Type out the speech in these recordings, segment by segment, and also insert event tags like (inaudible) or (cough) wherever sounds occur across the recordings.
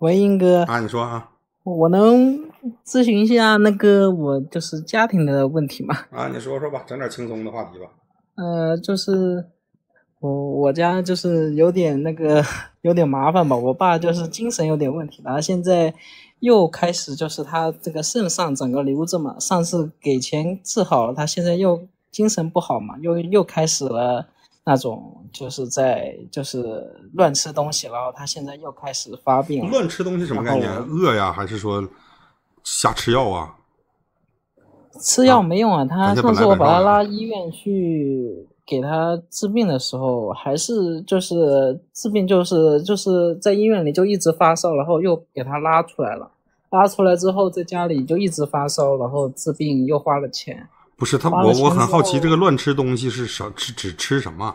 文英哥啊，你说啊，我能咨询一下那个我就是家庭的问题吗？啊，你说说吧，整点轻松的话题吧。呃，就是我我家就是有点那个 (laughs) 有点麻烦吧，我爸就是精神有点问题，然后现在又开始就是他这个肾上整个瘤子嘛，上次给钱治好了，他现在又精神不好嘛，又又开始了。那种就是在就是乱吃东西，然后他现在又开始发病。乱吃东西什么感觉？饿呀，还是说瞎吃药啊？吃药没用啊！他上次我把他拉医院去给他治病的时候，还是就是治病就是就是在医院里就一直发烧，然后又给他拉出来了。拉出来之后在家里就一直发烧，然后治病又花了钱。不是他，我我很好奇，这个乱吃东西是什？吃只吃什么？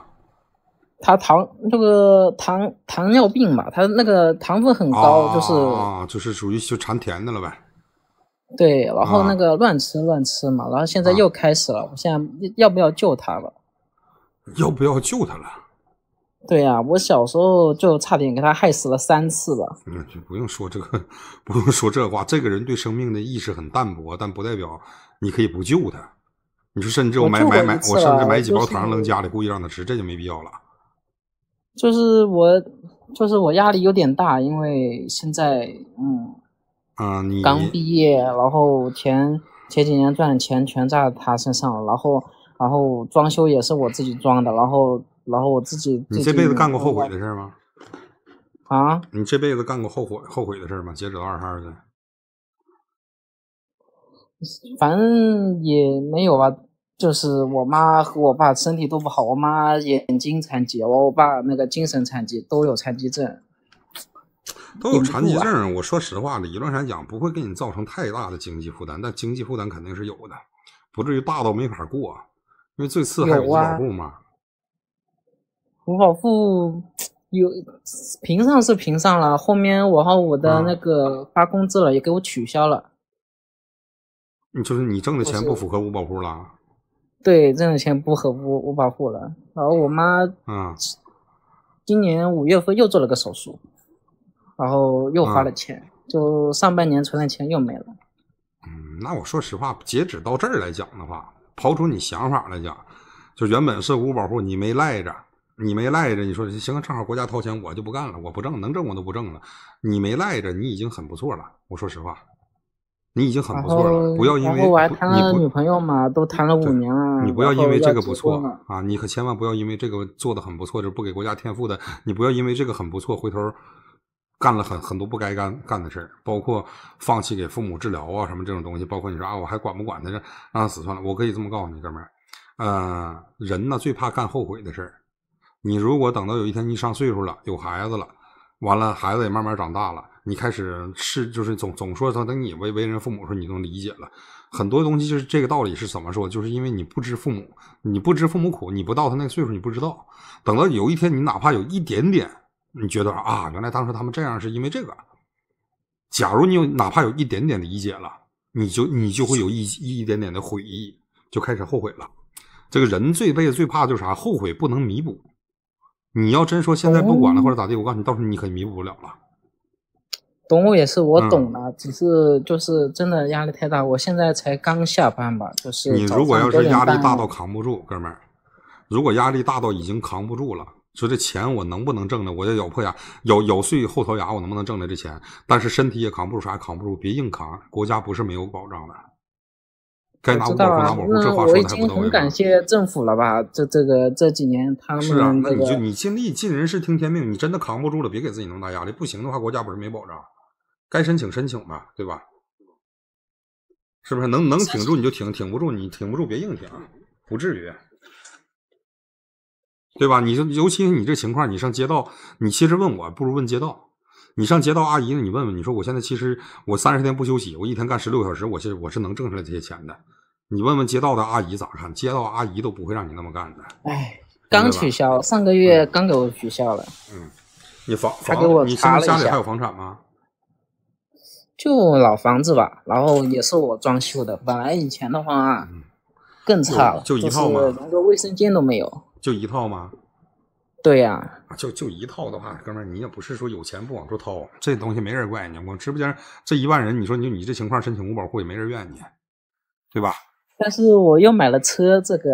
他糖这个糖糖尿病嘛，他那个糖分很高，就是就是属于就馋甜的了呗。对，然后那个乱吃乱吃嘛，然后现在又开始了，我现在要不要救他了？要不要救他了？对呀，我小时候就差点给他害死了三次了。嗯，就不用说这个，不用说这话。这个人对生命的意识很淡薄，但不代表你可以不救他。你说甚至我买买买，我甚至买几包糖扔家里，故意让他吃，这就没必要了。就是我，就是我压力有点大，因为现在嗯，啊你刚毕业，然后前前几年赚的钱全在他身上，然后然后装修也是我自己装的，然后然后我自己。你这辈子干过后悔的事吗？啊？你这辈子干过后悔后悔的事吗？截止到二十二岁，反正也没有吧。就是我妈和我爸身体都不好，我妈眼睛残疾，我我爸那个精神残疾，都有残疾证，都有残疾证。我说实话，理论上讲不会给你造成太大的经济负担，但经济负担肯定是有的，不至于大到没法过。因为最次还有五保户嘛，五保户有评上是评上了，后面我和我的那个发工资了也给我取消了，就是你挣的钱不符合五保户了。对，挣的钱不和五五保户了，然后我妈，嗯，今年五月份又做了个手术，然后又花了钱，就上半年存的钱又没了。嗯，那我说实话，截止到这儿来讲的话，刨除你想法来讲，就原本是五保户，你没赖着，你没赖着，你说行，正好国家掏钱，我就不干了，我不挣，能挣我都不挣了，你没赖着，你已经很不错了，我说实话。你已经很不错了，不要因为你女朋友嘛，都谈了五年了。你不要因为这个不错啊，你可千万不要因为这个做的很不错就不给国家添负担。你不要因为这个很不错，回头干了很很多不该干干的事儿，包括放弃给父母治疗啊什么这种东西，包括你说啊我还管不管他这让死算了。我可以这么告诉你，哥们儿，呃，人呢最怕干后悔的事儿。你如果等到有一天你上岁数了，有孩子了，完了孩子也慢慢长大了。你开始是就是总总说他等你为为人父母时候你能理解了很多东西，就是这个道理是怎么说？就是因为你不知父母，你不知父母苦，你不到他那个岁数你不知道。等到有一天你哪怕有一点点，你觉得啊，原来当时他们这样是因为这个。假如你有哪怕有一点点理解了，你就你就会有一一一点点的悔意，就开始后悔了。这个人这辈子最怕就是啥？后悔不能弥补。你要真说现在不管了或者咋地，我告诉你，到时候你可弥补不了了。懂我也是，我懂了，只是就是真的压力太大。我现在才刚下班吧，就是你如果要是压力大到扛不住，哥们儿，如果压力大到已经扛不住了，说这钱我能不能挣呢？我要咬破牙，咬咬碎后槽牙，我能不能挣来这钱？但是身体也扛不住，啥也扛不住，别硬扛。国家不是没有保障的，该拿保户拿保，这话说的还不到位我已经很感谢政府了吧？这这个这几年他们是啊，那你就你尽力尽人事，听天命。你真的扛不住了，别给自己那么大压力。不行的话，国家不是没保障。该申请申请吧，对吧？是不是能能挺住你就挺，挺不住你挺不住别硬挺，不至于，对吧？你就尤其你这情况，你上街道，你其实问我不如问街道。你上街道阿姨，你问问，你说我现在其实我三十天不休息，我一天干十六小时，我其实我是能挣出来这些钱的。你问问街道的阿姨咋看，街道阿姨都不会让你那么干的。哎，刚取消，上个月刚给我取消了。嗯，你房，你现家里还有房产吗？就老房子吧，然后也是我装修的。本来以前的话，更差，就吗？连个卫生间都没有。就一套吗？对呀。啊，就就一套的话，哥们儿，你也不是说有钱不往出掏，这东西没人怪你。我直播间这一万人，你说你你这情况申请五保户也没人怨你，对吧？但是我又买了车，这个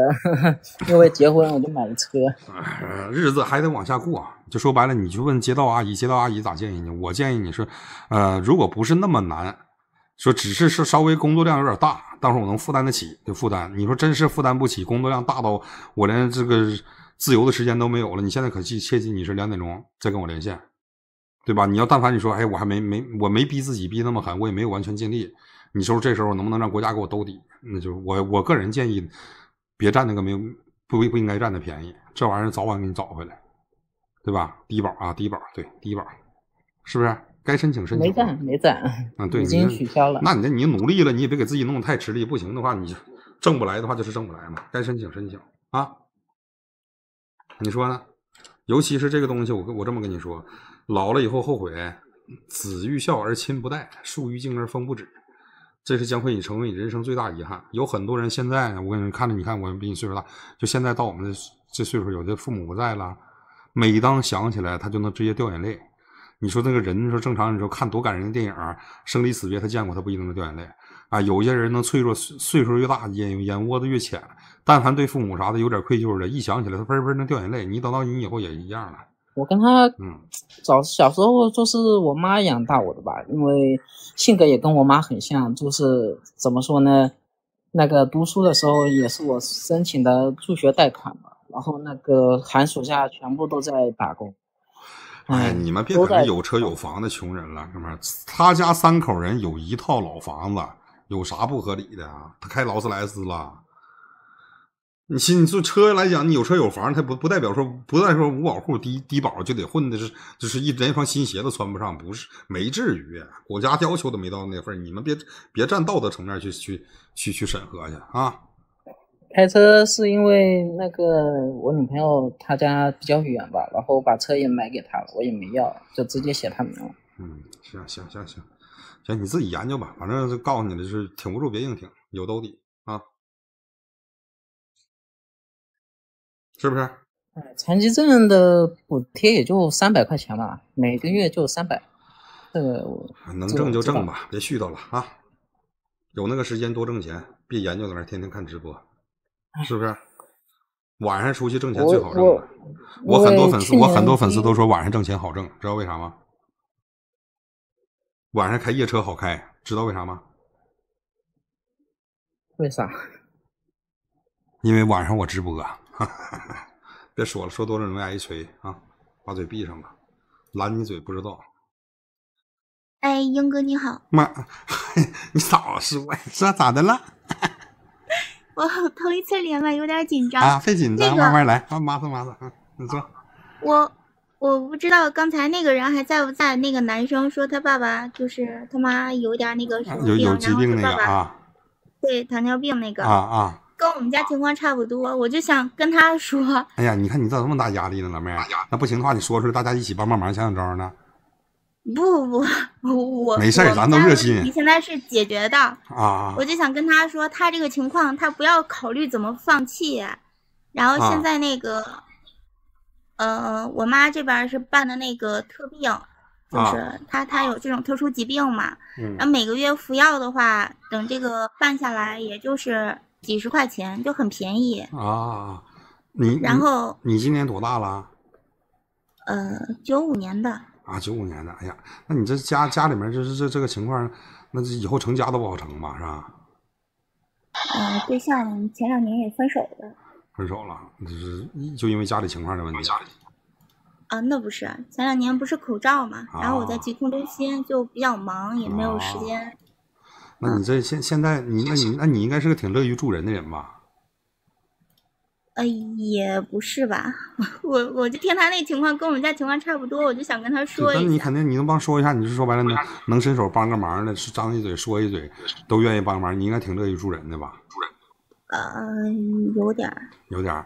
因为结婚我就买了车，日子还得往下过。就说白了，你去问街道阿姨，街道阿姨咋建议你？我建议你说，呃，如果不是那么难，说只是是稍微工作量有点大，但是我能负担得起就负担。你说真是负担不起，工作量大到我连这个自由的时间都没有了。你现在可记切记，你是两点钟再跟我连线，对吧？你要但凡你说，哎，我还没没我没逼自己逼那么狠，我也没有完全尽力。你说这时候能不能让国家给我兜底？那就我我个人建议，别占那个没不不不应该占的便宜，这玩意儿早晚给你找回来，对吧？低保啊，低保，对，低保，是不是该申请申请？没赞没赞。嗯，对，已经取消了。那你这你努力了，你也别给自己弄太吃力。不行的话，你挣不来的话就是挣不来嘛。该申请申请啊。你说呢？尤其是这个东西，我我这么跟你说，老了以后后悔。子欲孝而亲不待，树欲静而风不止。这是将会你成为你人生最大遗憾。有很多人现在，我跟你看着，你看我比你岁数大，就现在到我们的这岁数，有的父母不在了，每当想起来，他就能直接掉眼泪。你说那个人说正常，你说看多感人的电影，生离死别他见过，他不一定能掉眼泪啊。有些人能脆弱，岁岁数越大，眼眼窝子越浅。但凡对父母啥的有点愧疚的，一想起来他嘣嘣能掉眼泪。你等到你以后也一样了。我跟他，嗯，早小时候就是我妈养大我的吧，因为性格也跟我妈很像，就是怎么说呢，那个读书的时候也是我申请的助学贷款嘛，然后那个寒暑假全部都在打工。哎，你们别管有车有房的穷人了，哥们儿，他家三口人有一套老房子，有啥不合理的啊？他开劳斯莱斯了。你你坐车来讲，你有车有房，他不不代表说，不代表说五保户低低保就得混的是，就是一连双新鞋都穿不上，不是没至于，国家要求都没到那份你们别别站道德层面去去去去审核去啊。开车是因为那个我女朋友她家比较远吧，然后把车也买给她了，我也没要，就直接写她名了。嗯，行行行行行，你自己研究吧，反正就告诉你了，是挺不住别硬挺，有兜底啊。是不是？哎，残疾证的补贴也就三百块钱吧，每个月就三百。这个我能挣就挣吧，别絮叨了啊！有那个时间多挣钱，别研究在那天天看直播，是不是？晚上出去挣钱最好挣了。我很多粉丝，我很多粉丝都说晚上挣钱好挣，知道为啥吗？晚上开夜车好开，知道为啥吗？为啥？因为晚上我直播。哈，(laughs) 别说了，说多了容易挨一锤啊！把嘴闭上吧，拦你嘴不知道。哎，英哥你好。妈，(laughs) 你早说，这咋的了？(laughs) 我头一次连麦，有点紧张啊。别紧张，慢慢来，啊，麻烦麻烦，啊。你坐。我我不知道刚才那个人还在不在。那个男生说他爸爸就是他妈有点那个什么病，疾病那爸爸。对，糖尿病那个。啊啊。跟我们家情况差不多，我就想跟他说。哎呀，你看你咋这么大压力呢，老妹儿？那不行的话，你说出来，大家一起帮帮忙，想想招儿呢。不不不，我没事，咱都热心。你现在是解决的啊？我就想跟他说，他这个情况，他不要考虑怎么放弃。然后现在那个，呃，我妈这边是办的那个特病，就是他他有这种特殊疾病嘛。嗯。然后每个月服药的话，等这个办下来，也就是。几十块钱就很便宜啊！你然后你今年多大了？呃，九五年的啊，九五年的，哎呀，那你这家家里面就是这这个情况，那这以后成家都不好成吧，是吧？嗯，对象前两年也分手了，分手了，就是就因为家里情况的问题。啊，那不是前两年不是口罩嘛，然后我在疾控中心就比较忙，也没有时间。那你这现现在你那你那你应该是个挺乐于助人的人吧？哎也不是吧，我我就听他那情况跟我们家情况差不多，我就想跟他说一下。那你肯定你能帮说一下，你是说白了能能伸手帮个忙的，张一嘴说一嘴都愿意帮忙，你应该挺乐于助人的吧？助人。呃，有点儿。有点儿。